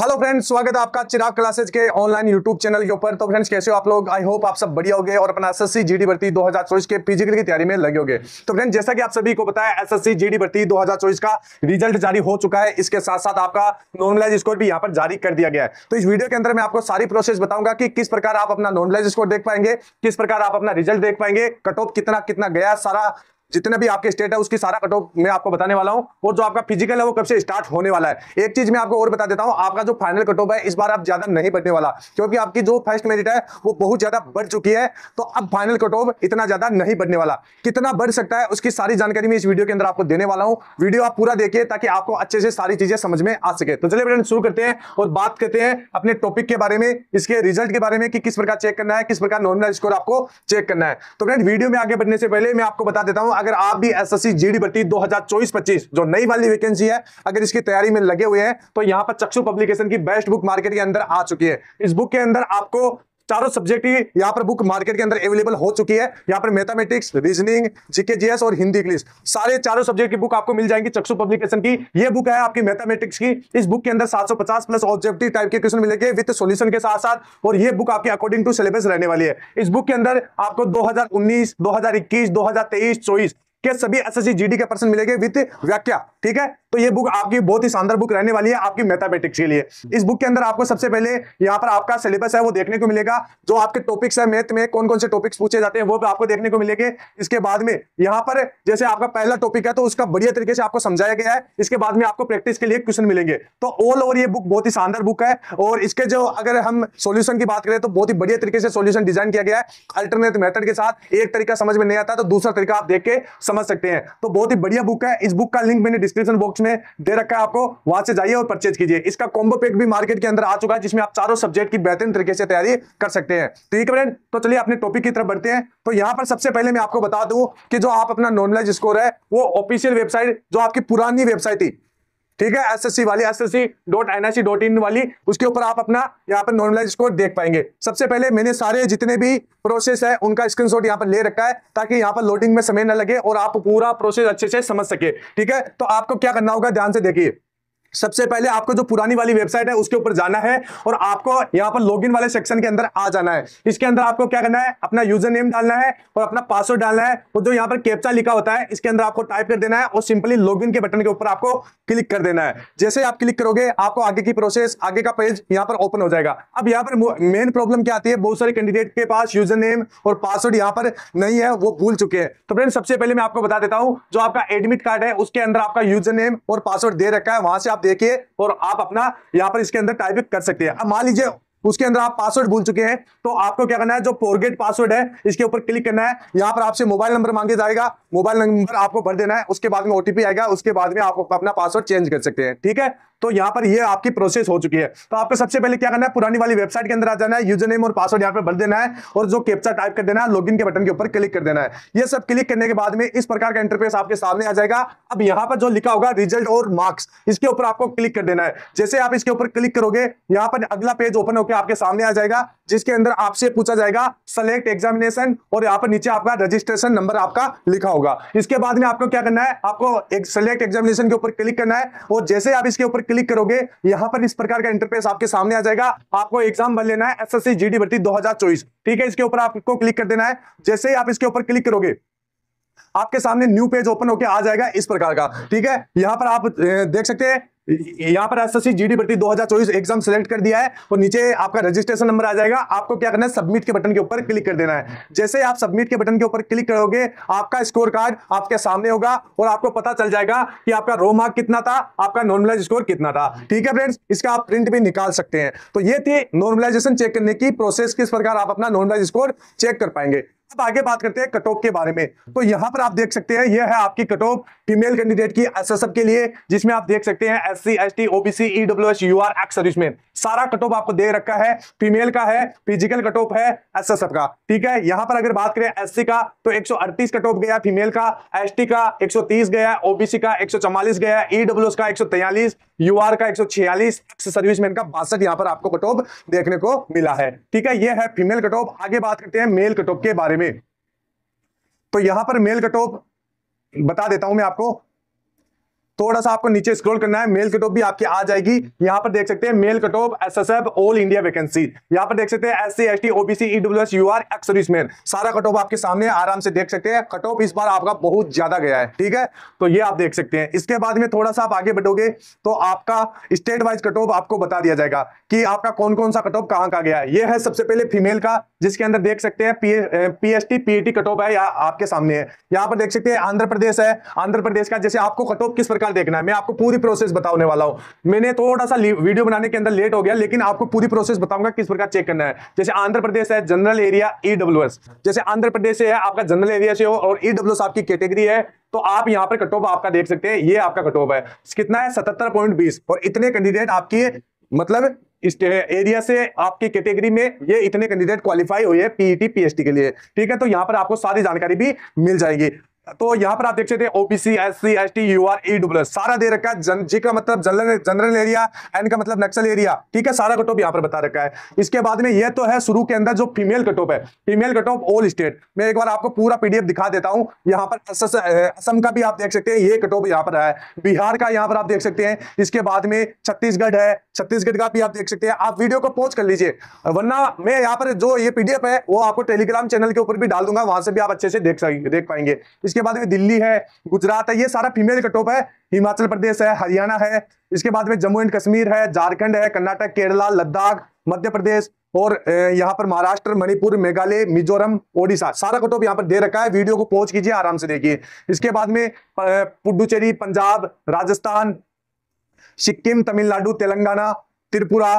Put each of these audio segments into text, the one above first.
hello friends स्वागत है आपका चिराग क्लासेज के ऑनलाइन यूट्यूब चैनल के ऊपर तो फ्रेंड्स कैसे हो आप लोग आई होप आप सब बढ़िया हो गए और अपना एसएससी जीडी भर्ती 2024 के पीजी की तैयारी में लगे होगे तो फ्रेंड्स जैसा कि आप सभी को बताया एसएससी जीडी भर्ती 2024 का रिजल्ट जारी हो चुका है इसके साथ साथ आपका नॉर्मलाइज स्कोर भी यहाँ पर जारी कर दिया गया है तो इस वीडियो के अंदर मैं आपको सारी प्रोसेस बताऊंगा कि किस प्रकार आप अपना नॉर्मलाइज स्कोर देख पाएंगे किस प्रकार आप अपना रिजल्ट देख पाएंगे कट ऑफ कितना कितना गया सारा जितने भी आपके स्टेट है उसकी सारा कट ऑफ मैं आपको बताने वाला हूँ और जो आपका फिजिकल है वो कब से स्टार्ट होने वाला है एक चीज मैं आपको और बता देता हूँ आपका जो फाइनल कट ऑफ है इस बार आप ज्यादा नहीं बढ़ने वाला क्योंकि आपकी जो फर्स्ट मेरिट है वो बहुत ज्यादा बढ़ चुकी है तो अब फाइनल कट ऑफ इतना ज्यादा नहीं बढ़ने वाला कितना बढ़ सकता है उसकी सारी जानकारी मैं इस वीडियो के अंदर आपको देने वाला हूँ वीडियो आप पूरा देखिए ताकि आपको अच्छे से सारी चीजें समझ में आ सके तो चलिए शुरू करते हैं और बात करते हैं अपने टॉपिक के बारे में इसके रिजल्ट के बारे में कि किस प्रकार चेक करना है किस प्रकार नॉर्मल स्कोर आपको चेक करना है तो फ्रेंड वीडियो में आगे बढ़ने से पहले मैं आपको बता देता हूँ अगर आप भी S S C G D भट्टी दो जो नई वाली वैकेंसी है अगर इसकी तैयारी में लगे हुए हैं तो यहाँ पर चक्षु पब्लिकेशन की बेस्ट बुक मार्केट के अंदर आ चुकी है इस बुक के अंदर आपको चारों सब्जेक्ट ही यहाँ पर बुक मार्केट के अंदर अवेलेबल हो चुकी है यहाँ पर मैथमेटिक्स रीजनिंग जीके जीएस और हिंदी इंग्लिश सारे चारों सब्जेक्ट की बुक आपको मिल जाएंगी चक्षु पब्लिकेशन की ये बुक है आपकी मैथमेटिक्स की इस बुक के अंदर 750 प्लस ऑब्जेक्टिव टाइप के क्वेश्चन मिलेंगे विद सोल्यूशन के साथ साथ और ये बुक आपकी अकॉर्डिंग टू सिलेबस रहने वाली है इस बुक के अंदर आपको दो हजार उन्नीस दो हजार इक्कीस के सभी एस एस के पर्सन मिलेंगे विद व्याख्या ठीक है तो ये बुक आपकी बहुत ही शानदार बुक रहने वाली है आपकी मैथमेटिक्स के लिए इस बुक के अंदर आपको सबसे पहले यहाँ पर आपका सिलेबस है वो देखने को मिलेगा जो आपके टॉपिक्स है मैथ में कौन कौन से टॉपिक्स पूछे जाते हैं वो भी आपको देखने को मिलेगा इसके बाद में यहाँ पर जैसे आपका पहला टॉपिक है तो उसका बढ़िया तरीके से आपको समझाया गया है इसके बाद में आपको प्रैक्टिस के लिए क्वेश्चन मिलेंगे तो ऑल ओवर ये बुक बहुत ही शानदार बुक है और इसके जो अगर हम सोल्यूशन की बात करें तो बहुत ही बढ़िया तरीके से सोल्यूशन डिजाइन किया गया है अल्टरनेट मेथड के साथ एक तरीका समझ में नहीं आता तो दूसरा तरीका आप देख के समझ सकते हैं तो बहुत ही बढ़िया बुक है इस बुक का लिंक मैंने डिस्क्रिप्शन बॉक्स में दे रखा है आपको वहां से जाइए और परचेज कीजिए इसका कॉम्बो पैक भी मार्केट के अंदर आ चुका है जिसमें आप चारों सब्जेक्ट की बेहतरीन तरीके से तैयारी कर सकते हैं ठीक तो है तो चलिए अपने टॉपिक की तरफ बढ़ते हैं तो यहाँ पर सबसे पहले मैं आपको बता दू की जो आप अपना नॉर्मलाइज स्कोर है वो ऑफिशियल वेबसाइट जो आपकी पुरानी वेबसाइट थी ठीक है एसएससी वाली SSC dot NIC dot in वाली उसके ऊपर आप अपना यहाँ पर नॉर्मलाइज स्कोर देख पाएंगे सबसे पहले मैंने सारे जितने भी प्रोसेस है उनका स्क्रीनशॉट यहाँ पर ले रखा है ताकि यहाँ पर लोडिंग में समय न लगे और आप पूरा प्रोसेस अच्छे से समझ सके ठीक है तो आपको क्या करना होगा ध्यान से देखिए सबसे पहले आपको जो पुरानी वाली वेबसाइट है उसके ऊपर जाना है और आपको यहाँ पर लॉगिन वाले सेक्शन के अंदर आ जाना है इसके अंदर आपको क्या करना है अपना यूजर नेम डालना है और अपना पासवर्ड डालना है और जो यहाँ पर कैप्चा लिखा होता है इसके अंदर आपको टाइप कर देना है और सिंपली लॉगिन के बटन के ऊपर आपको क्लिक कर देना है जैसे आप क्लिक करोगे आपको आगे की प्रोसेस आगे का पेज यहाँ पर ओपन हो जाएगा अब यहाँ पर मेन प्रॉब्लम क्या आती है बहुत सारे कैंडिडेट के पास यूजर नेम और पासवर्ड यहाँ पर नहीं है वो भूल चुके हैं तो फ्रेंड सबसे पहले मैं आपको बता देता हूँ जो आपका एडमिट कार्ड है उसके अंदर आपका यूजर नेम और पासवर्ड दे रखा है वहां से आप देखिए और आप अपना यहाँ पर इसके अंदर टाइप कर सकते हैं अब मान लीजिए उसके अंदर आप पासवर्ड भूल चुके हैं तो आपको क्या करना है जो फोरगेट पासवर्ड है इसके ऊपर क्लिक करना है यहाँ पर आपसे मोबाइल नंबर मांगे जाएगा मोबाइल नंबर आपको भर देना है उसके बाद में ओटीपी आएगा उसके बाद में आप अपना पासवर्ड चेंज कर सकते हैं ठीक है तो यहां पर ये आपकी प्रोसेस हो चुकी है तो आपको सबसे पहले क्या करना है पुरानी वाली वेबसाइट के अंदर आ जाना है यूजर नेम और पासवर्ड यहाँ पर भर देना है और जो कैप्चा टाइप कर देना है लॉग के बटन के ऊपर क्लिक कर देना है यह सब क्लिक करने के बाद में इस प्रकार का इंटरफेस आपके सामने आ जाएगा अब यहां पर जो लिखा होगा रिजल्ट और मार्क्स इसके ऊपर आपको क्लिक कर देना है जैसे आप इसके ऊपर क्लिक करोगे यहाँ पर अगला पेज ओपन होकर आपके सामने आ जाएगा जिसके अंदर आपसे पूछा जाएगा सेलेक्ट एग्जामिनेशन और यहाँ पर नीचे आपका रजिस्ट्रेशन नंबर आपका लिखा होगा इसके बाद में आपको क्या करना है आपको एक सेलेक्ट एग्जामिनेशन के ऊपर क्लिक करना है और जैसे आप इसके ऊपर क्लिक करोगे यहाँ पर इस प्रकार का इंटरफेस आपके सामने आ जाएगा आपको एग्जाम भर लेना है एस जीडी भर्ती दो ठीक है इसके ऊपर आपको क्लिक कर देना है जैसे ही आप इसके ऊपर क्लिक करोगे आपके सामने न्यू पेज ओपन होकर आ जाएगा इस प्रकार का ठीक है यहां पर आप देख सकते हैं यहाँ पर S S C G D भर्ती चौबीस एग्जाम सेलेक्ट कर दिया है और नीचे आपका रजिस्ट्रेशन नंबर आ जाएगा आपको क्या करना है सबमिट के बटन के ऊपर क्लिक कर देना है जैसे आप सबमिट के बटन के ऊपर क्लिक करोगे आपका स्कोर कार्ड आपके सामने होगा और आपको पता चल जाएगा कि आपका रो मार्क कितना था आपका नॉर्मलाइज स्कोर कितना था ठीक है फ्रेंड्स इसका आप प्रिंट भी निकाल सकते हैं तो ये थी नॉर्मलाइजेशन चेक करने की प्रोसेस किस प्रकार आप अपना नॉर्मलाइज स्कोर चेक कर पाएंगे अब आगे बात करते हैं कट के बारे में तो यहां पर आप देख सकते हैं यह है आपकी कट फीमेल कैंडिडेट की एसएसएफ के लिए जिसमें आप देख सकते हैं S C S T OBC EW S U R ex serviceman सारा कटोप आपको दे रखा है फीमेल का है फिजिकल कटोप ऑफ है एसएसएफ का ठीक है यहां पर अगर बात करें एस का तो एक कट ऑफ गया फीमेल का एस का एक गया ओबीसी का एक गया ईडब्ल्यू e का एक यू आर का एक एक्स सर्विसमैन का बासठ यहाँ पर आपको कटोप देखने को मिला है ठीक है यह है फीमेल कटोप आगे बात करते हैं मेल कटोप के बारे में में तो यहां पर मेल कटोप बता देता हूं मैं आपको थोड़ा सा आपको नीचे स्क्रॉल करना है मेल कटोप भी आपकी आ जाएगी यहाँ पर देख सकते हैं male cutoff S S F all India vacancy यहाँ पर देख सकते हैं S C S T OBC EW S U R ex serviceman सारा कटोप आपके सामने आराम से देख सकते हैं कटोप इस बार आपका बहुत ज्यादा गया है ठीक है तो ये आप देख सकते हैं इसके बाद में थोड़ा सा आप आगे बढ़ोगे तो आपका स्टेट वाइज कटोप आपको बता दिया जाएगा कि आपका कौन कौन सा कटोप कहाँ का गया है ये है सबसे पहले फीमेल का जिसके अंदर देख सकते हैं P S T PAT cutoff है आपके सामने है यहाँ पर देख सकते हैं आंध्र प्रदेश है आंध्र प्रदेश का जैसे आपको कटोप किस प्रकार तक देखना है मैं आपको पूरी प्रोसेस बताने वाला हूं मैंने थोड़ा सा वीडियो बनाने के अंदर लेट हो गया लेकिन आपको पूरी प्रोसेस बताऊंगा किस प्रकार चेक करना है जैसे आंध्र प्रदेश है जनरल एरिया ई जैसे आंध्र प्रदेश से है आपका जनरल एरिया से हो और ई e आपकी कैटेगरी है तो आप यहाँ पर कट आपका देख सकते हैं ये आपका कट है कितना है सतहत्तर और इतने कैंडिडेट आपकी मतलब इस एरिया से आपकी कैटेगरी में ये इतने कैंडिडेट क्वालिफाई हुए हैं पीईटी पीएचटी e के लिए ठीक है तो यहाँ पर आपको सारी जानकारी भी मिल जाएगी तो यहाँ पर आप देख सकते OBC S C S T U R E W सारा दे रखा है जन जी का मतलब जनरल जनरल एरिया एन का मतलब नक्सल एरिया ठीक है सारा कटोप ऑफ यहाँ पर बता रखा है इसके बाद में ये तो है शुरू के अंदर जो फीमेल कटोप है फीमेल कटोप ऑल स्टेट मैं एक बार आपको पूरा पीडीएफ दिखा देता हूँ यहाँ पर असम का भी आप देख सकते हैं ये कटोप ऑफ यहाँ पर है बिहार का यहाँ पर आप देख सकते हैं इसके बाद में छत्तीसगढ़ है छत्तीसगढ़ का भी आप देख सकते हैं आप वीडियो को पोस्ट कर लीजिए वरना मैं यहाँ पर जो ये पीडीएफ है वो आपको टेलीग्राम चैनल के ऊपर भी डाल दूंगा वहां से भी आप अच्छे से देख देख पाएंगे इसके बाद में दिल्ली है गुजरात है ये सारा फीमेल कटोप है हिमाचल प्रदेश है हरियाणा है इसके बाद में जम्मू एंड कश्मीर है झारखंड है कर्नाटक केरला लद्दाख मध्य प्रदेश और यहाँ पर महाराष्ट्र मणिपुर मेघालय मिजोरम ओडिशा सारा कटोप यहाँ पर दे रखा है वीडियो को पहुंच कीजिए आराम से देखिए इसके बाद में पुडुचेरी पंजाब राजस्थान सिक्किम तमिलनाडु तेलंगाना त्रिपुरा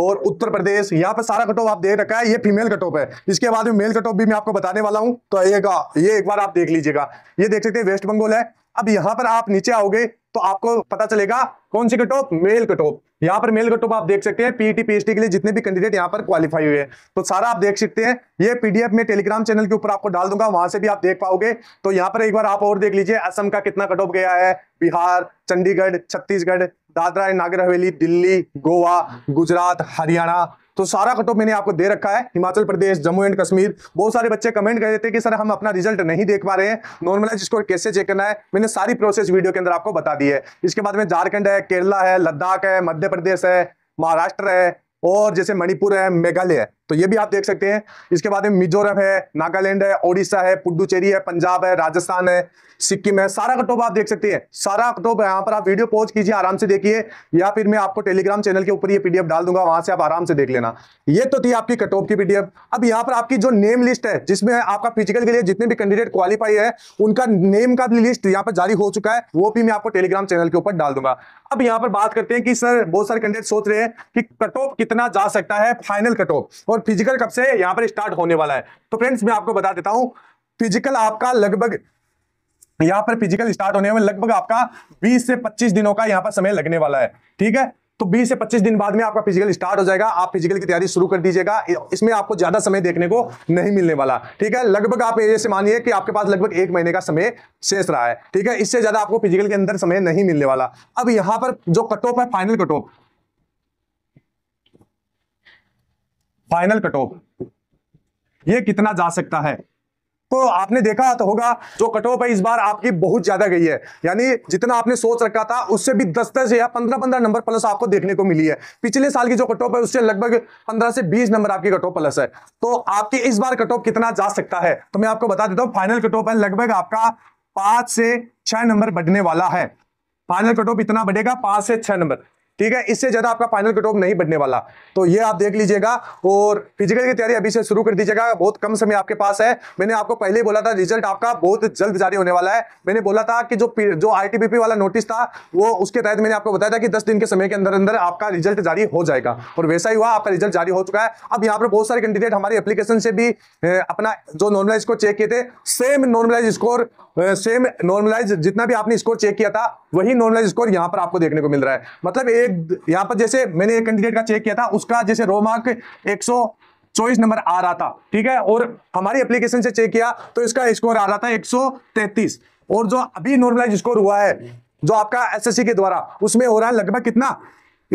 और उत्तर प्रदेश यहाँ पर सारा कटोप आप देख रखा है ये फीमेल कटोप है इसके बाद में मेल कटोप भी मैं आपको बताने वाला हूँ तो ये ये एक बार आप देख लीजिएगा ये देख सकते हैं वेस्ट बंगाल है अब यहाँ पर आप नीचे आओगे तो आपको पता चलेगा कौन सी कटोप मेल कटोप यहाँ पर मेल कटोप आप देख सकते हैं पीटी पीएचडी e के लिए जितने भी कैंडिडेट यहाँ पर क्वालिफाई हुए हैं तो सारा आप देख सकते हैं ये पीडीएफ में टेलीग्राम चैनल के ऊपर आपको डाल दूंगा वहां से भी आप देख पाओगे तो यहाँ पर एक बार आप और देख लीजिए असम का कितना कटोप गया है बिहार चंडीगढ़ छत्तीसगढ़ दादरा एंड नागर हवेली दिल्ली गोवा गुजरात हरियाणा तो सारा कटअप मैंने आपको दे रखा है हिमाचल प्रदेश जम्मू एंड कश्मीर बहुत सारे बच्चे कमेंट कर रहे थे कि सर हम अपना रिजल्ट नहीं देख पा रहे हैं नॉर्मलाइज स्कोर कैसे चेक करना है मैंने सारी प्रोसेस वीडियो के अंदर आपको बता दी है इसके बाद में झारखंड है केरला है लद्दाख है मध्य प्रदेश है महाराष्ट्र है और जैसे मणिपुर है मेघालय है तो ये भी आप देख सकते हैं इसके बाद में मिजोरम है नागालैंड है ओडिशा है पुडुचेरी है पंजाब है राजस्थान है सिक्किम है सारा कटोब आप देख सकते हैं सारा कटोब यहाँ पर आप वीडियो पोज कीजिए आराम से देखिए या फिर मैं आपको टेलीग्राम चैनल के ऊपर ये पीडीएफ डाल दूंगा वहां से आप आराम से देख लेना ये तो थी आपकी कटोब की पीडीएफ अब यहाँ पर आपकी जो नेम लिस्ट है जिसमें आपका फिजिकल के लिए जितने भी कैंडिडेट क्वालिफाई है उनका नेम का भी लिस्ट यहाँ पर जारी हो चुका है वो भी मैं आपको टेलीग्राम चैनल के ऊपर डाल दूंगा अब यहाँ पर बात करते हैं कि सर बहुत सारे कैंडिडेट सोच रहे हैं कि कट कितना जा सकता है फाइनल कट और फिजिकल कब से यहां पर स्टार्ट होने वाला है तो फ्रेंड्स मैं आपको बता देता हूं फिजिकल आपका लगभग यहां पर फिजिकल स्टार्ट होने में लगभग आपका 20 से 25 दिनों का यहां पर समय लगने वाला है ठीक है तो 20 से 25 दिन बाद में आपका फिजिकल स्टार्ट हो जाएगा आप फिजिकल की तैयारी शुरू कर दीजिएगा इसमें आपको ज्यादा समय देखने को नहीं मिलने वाला ठीक है लगभग आप ये मानिए कि आपके पास लगभग एक महीने का समय शेष रहा है ठीक है इससे ज्यादा आपको फिजिकल के अंदर समय नहीं मिलने वाला अब यहां पर जो कट ऑफ है final cut off final cut off ये कितना जा सकता है तो आपने देखा तो होगा जो कट ऑफ है इस बार आपकी बहुत ज्यादा गई है यानी जितना आपने सोच रखा था उससे भी दस दस या पंद्रह पंद्रह नंबर प्लस आपको देखने को मिली है पिछले साल की जो कट ऑफ है उससे लगभग पंद्रह से बीस नंबर आपकी कट ऑफ प्लस है तो आपके इस बार कट ऑफ कितना जा सकता है तो मैं आपको बता देता हूं फाइनल कट ऑफ है लगभग आपका पांच से छह नंबर बढ़ने वाला है फाइनल कट ऑफ इतना बढ़ेगा पांच से छह नंबर ठीक है इससे ज़्यादा आपका फाइनल कट नहीं बढ़ने वाला तो ये आप देख लीजिएगा और फिजिकल की तैयारी अभी से शुरू कर दीजिएगा बहुत कम समय आपके पास है मैंने आपको पहले ही बोला था रिजल्ट आपका बहुत जल्द जारी होने वाला है मैंने बोला था कि जो जो आई वाला नोटिस था वो उसके तहत मैंने आपको बताया था कि दस दिन के समय के अंदर अंदर आपका रिजल्ट जारी हो जाएगा और वैसा ही हुआ आपका रिजल्ट जारी हो चुका है अब यहाँ पर बहुत सारे कैंडिडेट हमारी एप्लीकेशन से भी अपना जो नॉर्मलाइज स्कोर चेक किए थे same normalise score same normalise जितना भी आपने स्कोर चेक किया था वही नॉर्मलाइज स्कोर यहाँ पर आपको देखने को मिल रहा है मतलब एक यहाँ पर जैसे मैंने एक कैंडिडेट का चेक किया था उसका जैसे रो मार्क एक चौबीस नंबर आ रहा था ठीक है और हमारी एप्लीकेशन से चेक किया तो इसका स्कोर आ रहा था 133 और जो अभी नॉर्मलाइज स्कोर हुआ है जो आपका एसएससी के द्वारा उसमें हो रहा है लगभग कितना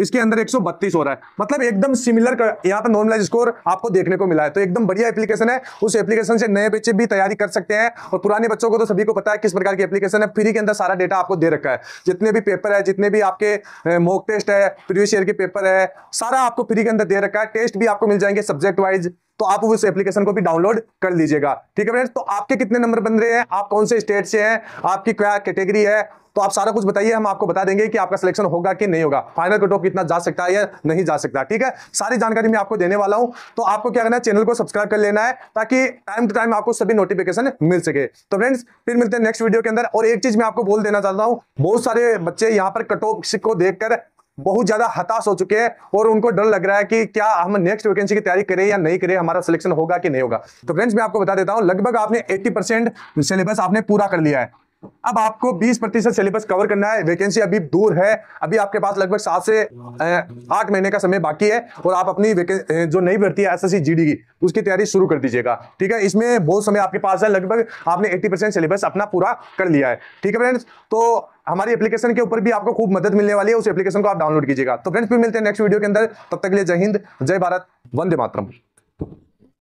इसके अंदर 132 हो रहा है मतलब एकदम सिमिलर यहाँ पर नॉर्मलाइज स्कोर आपको देखने को मिला है तो एकदम बढ़िया एप्लीकेशन है उस एप्लीकेशन से नए बच्चे भी तैयारी कर सकते हैं और पुराने बच्चों को तो सभी को पता है किस प्रकार की एप्लीकेशन है फ्री के अंदर सारा डेटा आपको दे रखा है जितने भी पेपर है जितने भी आपके मॉक टेस्ट है प्रीवियस ईयर के पेपर है सारा आपको फ्री के अंदर दे रखा है टेस्ट भी आपको मिल जाएंगे सब्जेक्ट वाइज तो आप उस एप्लीकेशन को भी डाउनलोड कर लीजिएगा ठीक है फ्रेंड्स तो आपके कितने नंबर बन रहे हैं आप कौन से स्टेट से हैं आपकी क्या कैटेगरी है तो आप सारा कुछ बताइए हम आपको बता देंगे कि आपका सिलेक्शन होगा कि नहीं होगा फाइनल कट ऑफ कितना जा सकता है या नहीं जा सकता ठीक है सारी जानकारी मैं आपको देने वाला हूं तो आपको क्या करना है चैनल को सब्सक्राइब कर लेना है ताकि टाइम टू टाइम आपको सभी नोटिफिकेशन मिल सके तो फ्रेंड्स फिर मिलते हैं नेक्स्ट वीडियो के अंदर और एक चीज मैं आपको बोल देना चाहता हूँ बहुत सारे बच्चे यहाँ पर कट ऑफ को देखकर बहुत ज्यादा हताश हो चुके हैं और उनको डर लग रहा है कि क्या हम नेक्स्ट वैकेंसी की तैयारी करें या नहीं करें हमारा सिलेक्शन होगा कि नहीं होगा तो फ्रेंड्स मैं आपको बता देता हूं लगभग आपने 80 परसेंट सिलेबस आपने पूरा कर लिया है अब आपको 20 प्रतिशत सिलेबस कवर करना है वैकेंसी अभी दूर है अभी आपके पास लगभग सात से आठ महीने का समय बाकी है और आप अपनी जो नई भर्ती है एसएससी जीडी की उसकी तैयारी शुरू कर दीजिएगा ठीक है इसमें बहुत समय आपके पास है लगभग आपने 80 परसेंट सिलेबस अपना पूरा कर लिया है ठीक है फ्रेंड्स तो हमारी एप्लीकेशन के ऊपर भी आपको खूब मदद मिलने वाली है उस एप्लीकेशन को आप डाउनलोड कीजिएगा तो फ्रेंड्स फिर मिलते हैं नेक्स्ट वीडियो के अंदर तब तक के लिए जय हिंद जय भारत वंदे मातरम